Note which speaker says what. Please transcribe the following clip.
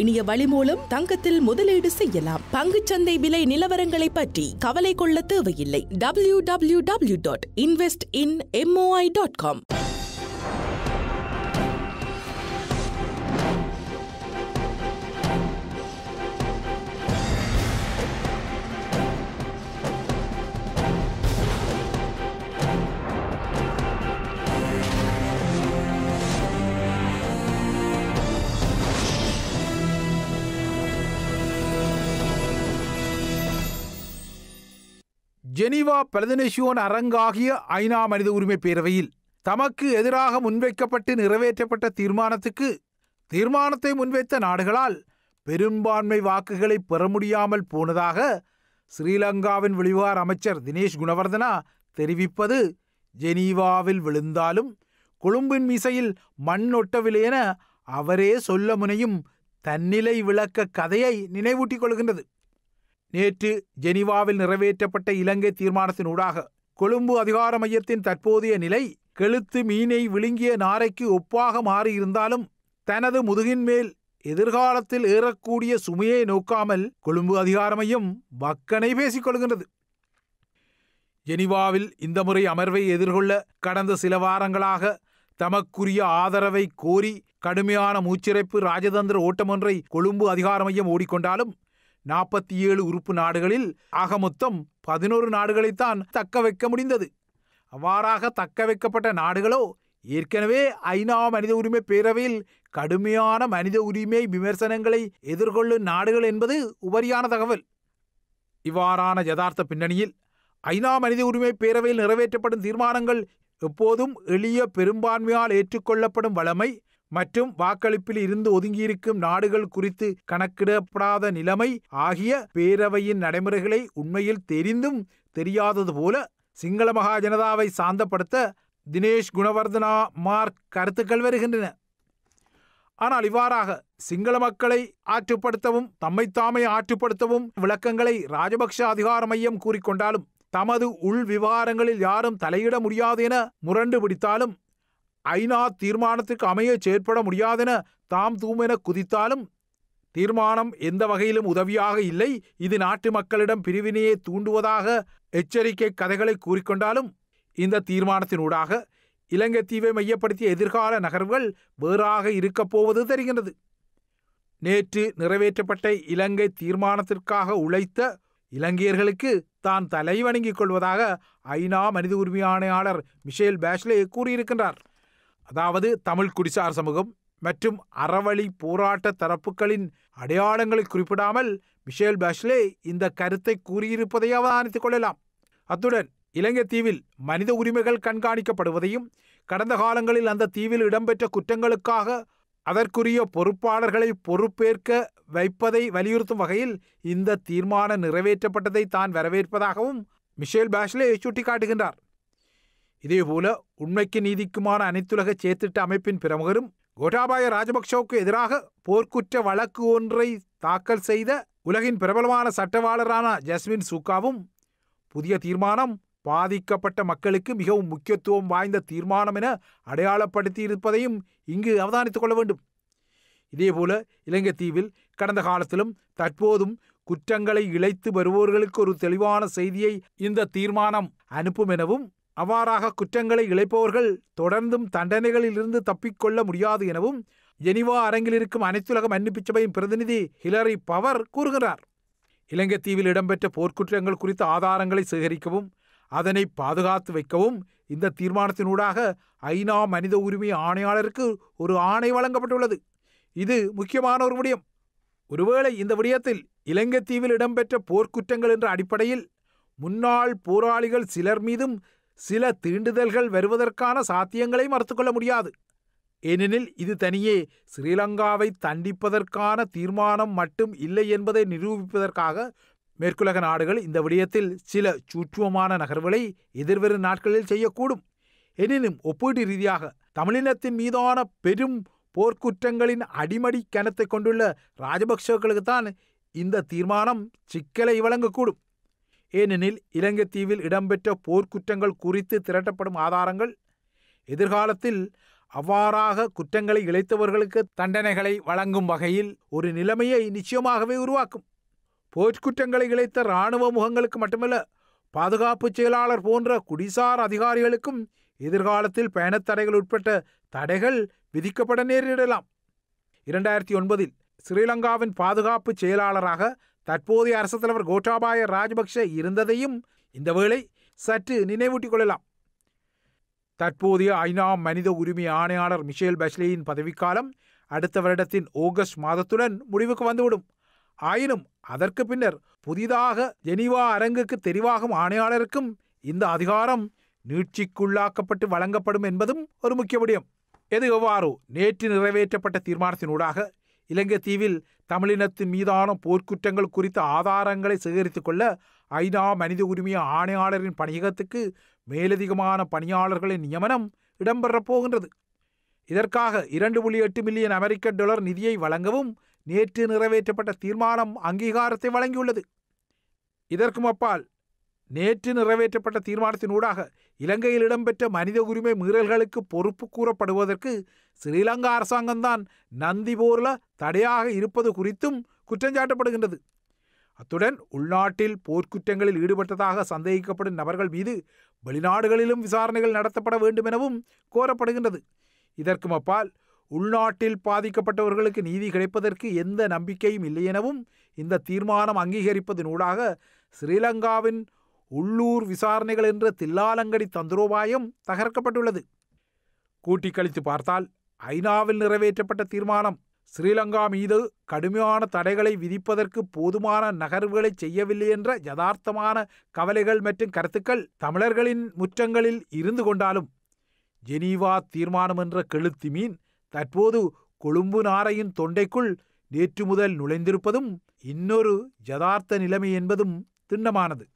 Speaker 1: இனிய வழி மூலம் தங்கத்தில் முதலீடு செய்யலாம் பங்குச்சந்தை விலை நிலவரங்களை பற்றி கவலை கொள்ள தேவையில்லை W W W dot invest in MOI dot com Geneva பிரதிநிதியோன் அரங்காகிய ஐநா மனித உரிமை பேரவையில் தமக்கு எதிராக முன்வைக்கப்பட்டு நிறைவேற்றப்பட்ட தீர்மானத்துக்கு தீர்மானத்தை முன்வைத்த நாடுகளால் பெரும்பான்மை வாக்குகளை பெற முடியாமல் போனதாக ஸ்ரீலங்காவின் வெளிவார் அமைச்சர் தினேஷ் குணவர்தனா தெரிவிப்பது ஜெனீவாவில் விழுந்தாலும் கொழும்பின் மீசையில் மண் ஒட்டவில்லை என அவரே சொல்ல முனையும் தன்னிலை விளக்க கதையை நினைவூட்டிக் கொள்கின்றது நேற்று ஜெனிவாவில் நிறைவேற்றப்பட்ட இலங்கை தீர்மானத்தினூடாக கொழும்பு அதிகார மையத்தின் தற்போதைய நிலை கெழுத்து மீனை விழுங்கிய நாரைக்கு ஒப்பாக மாறியிருந்தாலும் தனது முதுகின் மேல் எதிர்காலத்தில் ஏறக்கூடிய சுமையை நோக்காமல் கொழும்பு அதிகார மையம் வக்கனை பேசிக் கொள்கின்றது ஜெனிவாவில் இந்த முறை அமர்வை எதிர்கொள்ள கடந்த சில வாரங்களாக தமக்குரிய ஆதரவை கோரி கடுமையான மூச்சிறைப்பு ராஜதந்திர ஓட்டமொன்றை கொழும்பு அதிகார மையம் ஓடிக்கொண்டாலும் நாற்பத்தி ஏழு உறுப்பு நாடுகளில் ஆக மொத்தம் பதினோரு நாடுகளைத்தான் தக்க வைக்க முடிந்தது அவ்வாறாக தக்க வைக்கப்பட்ட நாடுகளோ ஏற்கனவே ஐநா மனித உரிமை பேரவையில் கடுமையான மனித உரிமை விமர்சனங்களை எதிர்கொள்ளும் நாடுகள் என்பது உபரியான தகவல் இவ்வாறான யதார்த்த பின்னணியில் ஐநா மனித உரிமை பேரவையில் நிறைவேற்றப்படும் தீர்மானங்கள் எப்போதும் எளிய பெரும்பான்மையால் ஏற்றுக்கொள்ளப்படும் வளமை மற்றும் வாக்களிப்பில் இருந்து ஒதுங்கியிருக்கும் நாடுகள் குறித்து கணக்கிடப்படாத நிலைமை ஆகிய பேரவையின் நடைமுறைகளை உண்மையில் தெரிந்தும் தெரியாதது போல சிங்கள மகா ஜனதாவை சாந்தப்படுத்த தினேஷ் குணவர்தனா மார்க் கருத்துக்கள் வருகின்றன ஆனால் இவ்வாறாக சிங்கள மக்களை ஆற்றுப்படுத்தவும் தம்மைத்தாமை ஆற்றுப்படுத்தவும் விளக்கங்களை ராஜபக்ஷ அதிகார மையம் கூறிக்கொண்டாலும் தமது உள் விவகாரங்களில் யாரும் தலையிட முடியாது என முரண்டு பிடித்தாலும் ஐநா தீர்மானத்துக்கு அமைய செயற்பட முடியாதென தாம் தூமென குதித்தாலும் தீர்மானம் எந்த வகையிலும் உதவியாக இல்லை இது நாட்டு மக்களிடம் பிரிவினையை தூண்டுவதாக எச்சரிக்கை கதைகளை கூறிக்கொண்டாலும் இந்த தீர்மானத்தினூடாக இலங்கை தீவை மையப்படுத்திய எதிர்கால நகர்வுகள் வேறாக இருக்கப் போவது தெரிகின்றது நேற்று நிறைவேற்றப்பட்ட இலங்கை தீர்மானத்திற்காக உழைத்த இலங்கையர்களுக்கு தான் தலை வணங்கிக் கொள்வதாக ஐநா மனித உரிமை ஆணையாளர் மிஷேல் பேஷ்லே கூறியிருக்கின்றார் அதாவது தமிழ் குடிசார் சமூகம் மற்றும் அறவழி போராட்ட தரப்புகளின் அடையாளங்களை குறிப்பிடாமல் மிஷேல் பாஷ்லே இந்த கருத்தை கூறியிருப்பதை அவதானித்துக் கொள்ளலாம் அத்துடன் இலங்கை தீவில் மனித உரிமைகள் கண்காணிக்கப்படுவதையும் கடந்த காலங்களில் அந்த தீவில் இடம்பெற்ற குற்றங்களுக்காக அதற்குரிய பொறுப்பாளர்களை பொறுப்பேற்க வைப்பதை வலியுறுத்தும் வகையில் இந்த தீர்மானம் நிறைவேற்றப்பட்டதை தான் வரவேற்பதாகவும் மிஷேல் பாஷ்லே சுட்டிக்காட்டுகின்றார் இதேபோல உண்மைக்கு நீதிக்குமான அனைத்துலக சேத்திட்ட அமைப்பின் பிரமுகரும் கோட்டாபாய ராஜபக்சவுக்கு எதிராக போர்க்குற்ற வழக்கு ஒன்றை தாக்கல் செய்த உலகின் பிரபலமான சட்டவாளரான ஜஸ்மின் சூக்காவும் புதிய தீர்மானம் பாதிக்கப்பட்ட மக்களுக்கு மிகவும் முக்கியத்துவம் வாய்ந்த தீர்மானம் என அடையாளப்படுத்தியிருப்பதையும் இங்கு அவதானித்துக் கொள்ள வேண்டும் இதேபோல இலங்கை தீவில் கடந்த காலத்திலும் தற்போதும் குற்றங்களை இழைத்து வருபவர்களுக்கு ஒரு தெளிவான செய்தியை இந்த தீர்மானம் அனுப்பும் எனவும் அவ்வாறாக குற்றங்களை இழைப்பவர்கள் தொடர்ந்தும் தண்டனைகளிலிருந்து தப்பிக்கொள்ள முடியாது எனவும் ஜெனிவா அரங்கில் இருக்கும் அனைத்துலக மன்னிப்பு சபையின் பிரதிநிதி ஹிலரி பவர் கூறுகிறார் இலங்கை தீவில் இடம்பெற்ற போர்க்குற்றங்கள் குறித்த ஆதாரங்களை சேகரிக்கவும் அதனை பாதுகாத்து வைக்கவும் இந்த தீர்மானத்தினூடாக ஐநா மனித உரிமை ஆணையாளருக்கு ஒரு ஆணை வழங்கப்பட்டுள்ளது இது முக்கியமான ஒரு விடயம் ஒருவேளை இந்த விடயத்தில் இலங்கை தீவில் இடம்பெற்ற போர்க்குற்றங்கள் என்ற அடிப்படையில் முன்னாள் போராளிகள் சிலர் மீதும் சில தீண்டுதல்கள் வருவதற்கான சாத்தியங்களை மறுத்துக்கொள்ள முடியாது ஏனெனில் இது தனியே ஸ்ரீலங்காவை தண்டிப்பதற்கான தீர்மானம் மட்டும் இல்லை என்பதை நிரூபிப்பதற்காக மேற்குலக நாடுகள் இந்த விடயத்தில் சில சூற்றுவமான நகர்வுகளை எதிர்வரும் நாட்களில் செய்யக்கூடும் எனினும் ஒப்பீட்டு ரீதியாக தமிழினத்தின் மீதான பெரும் போர்க்குற்றங்களின் அடிமடி கனத்தை கொண்டுள்ள ராஜபக்சேக்களுக்குத்தான் இந்த தீர்மானம் சிக்கலை வழங்கக்கூடும் ஏனெனில் இலங்கைத்தீவில் இடம்பெற்ற போர்க்குற்றங்கள் குறித்து திரட்டப்படும் ஆதாரங்கள் எதிர்காலத்தில் அவ்வாறாக குற்றங்களை இழைத்தவர்களுக்கு தண்டனைகளை வழங்கும் வகையில் ஒரு நிலைமையை நிச்சயமாகவே உருவாக்கும் போர்க்குற்றங்களை இழைத்த இராணுவ முகங்களுக்கு மட்டுமல்ல பாதுகாப்பு செயலாளர் போன்ற குடிசார் அதிகாரிகளுக்கும் எதிர்காலத்தில் பயணத்தடைகள் உட்பட்ட தடைகள் விதிக்கப்பட நேரிடலாம் இரண்டாயிரத்தி ஒன்பதில் ஸ்ரீலங்காவின் பாதுகாப்பு செயலாளராக தற்போதைய அரசு தலைவர் கோட்டாபாய ராஜபக்ஷ இருந்ததையும் இந்த வேளை சற்று நினைவூட்டிக் கொள்ளலாம் தற்போதைய ஐநா மனித உரிமை ஆணையாளர் மிஷேல் பஷ்லேயின் பதவிக்காலம் அடுத்த வருடத்தின் ஆகஸ்ட் மாதத்துடன் முடிவுக்கு வந்துவிடும் ஆயினும் அதற்கு பின்னர் புதிதாக ஜெனீவா அரங்குக்கு தெரிவாகும் ஆணையாளருக்கும் இந்த அதிகாரம் நீட்சிக்குள்ளாக்கப்பட்டு வழங்கப்படும் என்பதும் ஒரு முக்கிய விடயம் எது எவ்வாறோ நேற்று நிறைவேற்றப்பட்ட தீர்மானத்தினூடாக இலங்கை தீவில் தமிழினத்தின் மீதான போர்க்குற்றங்கள் குறித்த ஆதாரங்களை சேகரித்து கொள்ள ஐநா மனித உரிமை ஆணையாளரின் பணியகத்துக்கு மேலதிகமான பணியாளர்களின் நியமனம் இடம்பெறப் போகின்றது இதற்காக இரண்டு புள்ளி எட்டு மில்லியன் அமெரிக்க டாலர் நிதியை வழங்கவும் நேற்று நிறைவேற்றப்பட்ட தீர்மானம் அங்கீகாரத்தை வழங்கியுள்ளது இதற்கும் அப்பால் நேற்று நிறைவேற்றப்பட்ட தீர்மானத்தினூடாக இலங்கையில் இடம்பெற்ற மனித உரிமை மீறல்களுக்கு பொறுப்பு கூறப்படுவதற்கு ஸ்ரீலங்கா அரசாங்கம்தான் நந்தி போர்ல தடையாக இருப்பது குறித்தும் குற்றஞ்சாட்டப்படுகின்றது அத்துடன் உள்நாட்டில் போர்க்குற்றங்களில் ஈடுபட்டதாக சந்தேகிக்கப்படும் நபர்கள் மீது வெளிநாடுகளிலும் விசாரணைகள் நடத்தப்பட வேண்டும் எனவும் கோரப்படுகின்றது இதற்கும் அப்பால் உள்நாட்டில் பாதிக்கப்பட்டவர்களுக்கு நீதி கிடைப்பதற்கு எந்த நம்பிக்கையும் இல்லை எனவும் இந்த தீர்மானம் அங்கீகரிப்பதனூடாக ஸ்ரீலங்காவின் உள்ளூர் விசாரணைகள் என்ற தில்லாலங்கடி தந்திரோபாயம் தகர்க்கப்பட்டுள்ளது கூட்டி கழித்து பார்த்தால் ஐநாவில் நிறைவேற்றப்பட்ட தீர்மானம் ஸ்ரீலங்கா மீது கடுமையான தடைகளை விதிப்பதற்கு போதுமான நகர்வுகளை செய்யவில்லை என்ற யதார்த்தமான கவலைகள் மற்றும் கருத்துக்கள் தமிழர்களின் முற்றங்களில் இருந்து கொண்டாலும் ஜெனீவா தீர்மானம் என்ற கெழுத்தி மீன் தற்போது கொழும்பு நாரையின் தொண்டைக்குள் நேற்று முதல் நுழைந்திருப்பதும் இன்னொரு யதார்த்த நிலைமை என்பதும் திண்ணமானது